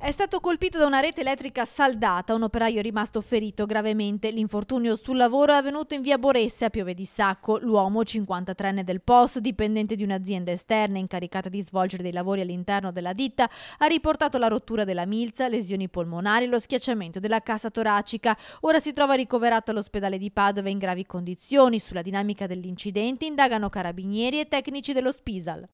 È stato colpito da una rete elettrica saldata, un operaio è rimasto ferito gravemente. L'infortunio sul lavoro è avvenuto in via Boresse a Piove di Sacco. L'uomo, 53enne del posto, dipendente di un'azienda esterna incaricata di svolgere dei lavori all'interno della ditta, ha riportato la rottura della milza, lesioni polmonari e lo schiacciamento della cassa toracica. Ora si trova ricoverato all'ospedale di Padova in gravi condizioni. Sulla dinamica dell'incidente indagano carabinieri e tecnici dello Spisal.